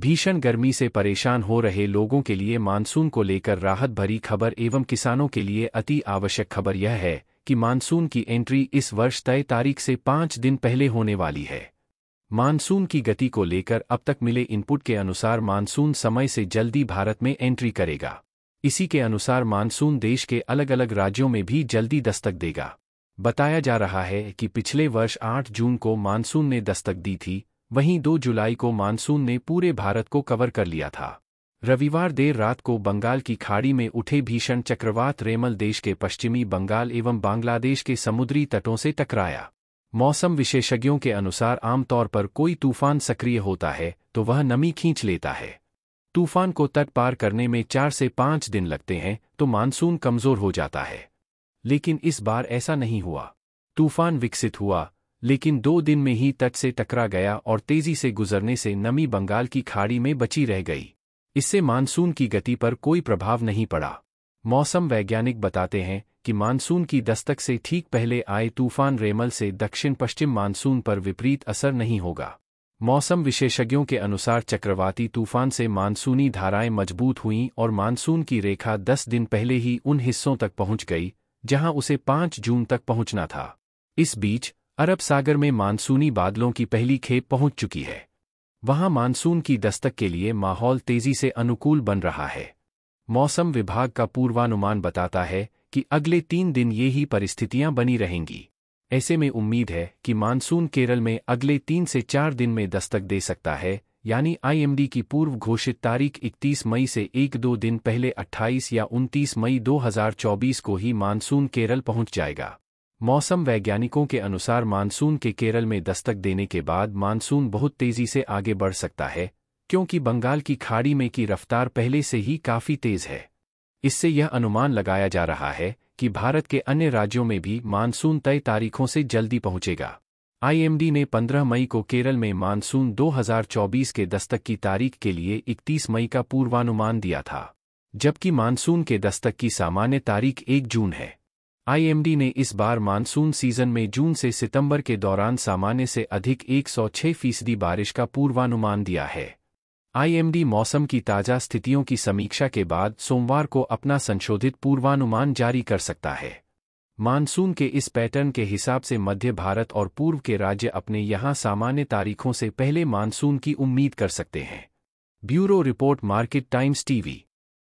भीषण गर्मी से परेशान हो रहे लोगों के लिए मानसून को लेकर राहत भरी खबर एवं किसानों के लिए अति आवश्यक खबर यह है कि मानसून की एंट्री इस वर्ष तय तारीख से पाँच दिन पहले होने वाली है मानसून की गति को लेकर अब तक मिले इनपुट के अनुसार मानसून समय से जल्दी भारत में एंट्री करेगा इसी के अनुसार मानसून देश के अलग अलग राज्यों में भी जल्दी दस्तक देगा बताया जा रहा है कि पिछले वर्ष 8 जून को मानसून ने दस्तक दी थी वहीं 2 जुलाई को मानसून ने पूरे भारत को कवर कर लिया था रविवार देर रात को बंगाल की खाड़ी में उठे भीषण चक्रवात रेमल देश के पश्चिमी बंगाल एवं बांग्लादेश के समुद्री तटों से टकराया मौसम विशेषज्ञों के अनुसार आमतौर पर कोई तूफान सक्रिय होता है तो वह नमी खींच लेता है तूफान को तट पार करने में चार से पांच दिन लगते हैं तो मानसून कमज़ोर हो जाता है लेकिन इस बार ऐसा नहीं हुआ तूफान विकसित हुआ लेकिन दो दिन में ही तट से टकरा गया और तेजी से गुजरने से नमी बंगाल की खाड़ी में बची रह गई इससे मानसून की गति पर कोई प्रभाव नहीं पड़ा मौसम वैज्ञानिक बताते हैं कि मानसून की दस्तक से ठीक पहले आए तूफान रेमल से दक्षिण पश्चिम मानसून पर विपरीत असर नहीं होगा मौसम विशेषज्ञों के अनुसार चक्रवाती तूफान से मानसूनी धाराएं मजबूत हुईं और मानसून की रेखा 10 दिन पहले ही उन हिस्सों तक पहुंच गई जहां उसे 5 जून तक पहुंचना था इस बीच अरब सागर में मानसूनी बादलों की पहली खेप पहुंच चुकी है वहां मानसून की दस्तक के लिए माहौल तेजी से अनुकूल बन रहा है मौसम विभाग का पूर्वानुमान बताता है कि अगले तीन दिन ये ही परिस्थितियां बनी रहेंगी ऐसे में उम्मीद है कि मानसून केरल में अगले तीन से चार दिन में दस्तक दे सकता है यानी आईएमडी की पूर्व घोषित तारीख 31 मई से एक दो दिन पहले 28 या 29 मई 2024 को ही मानसून केरल पहुंच जाएगा मौसम वैज्ञानिकों के अनुसार मानसून के केरल में दस्तक देने के बाद मानसून बहुत तेजी से आगे बढ़ सकता है क्योंकि बंगाल की खाड़ी में की रफ्तार पहले से ही काफ़ी तेज़ है इससे यह अनुमान लगाया जा रहा है कि भारत के अन्य राज्यों में भी मानसून तय तारीखों से जल्दी पहुंचेगा आईएमडी ने 15 मई को केरल में मानसून 2024 के दस्तक की तारीख के लिए 31 मई का पूर्वानुमान दिया था जबकि मानसून के दस्तक की सामान्य तारीख 1 जून है आईएमडी ने इस बार मानसून सीजन में जून से सितंबर के दौरान सामान्य से अधिक 106 फीसदी बारिश का पूर्वानुमान दिया है आईएमडी मौसम की ताज़ा स्थितियों की समीक्षा के बाद सोमवार को अपना संशोधित पूर्वानुमान जारी कर सकता है मानसून के इस पैटर्न के हिसाब से मध्य भारत और पूर्व के राज्य अपने यहां सामान्य तारीखों से पहले मानसून की उम्मीद कर सकते हैं bureau report market times TV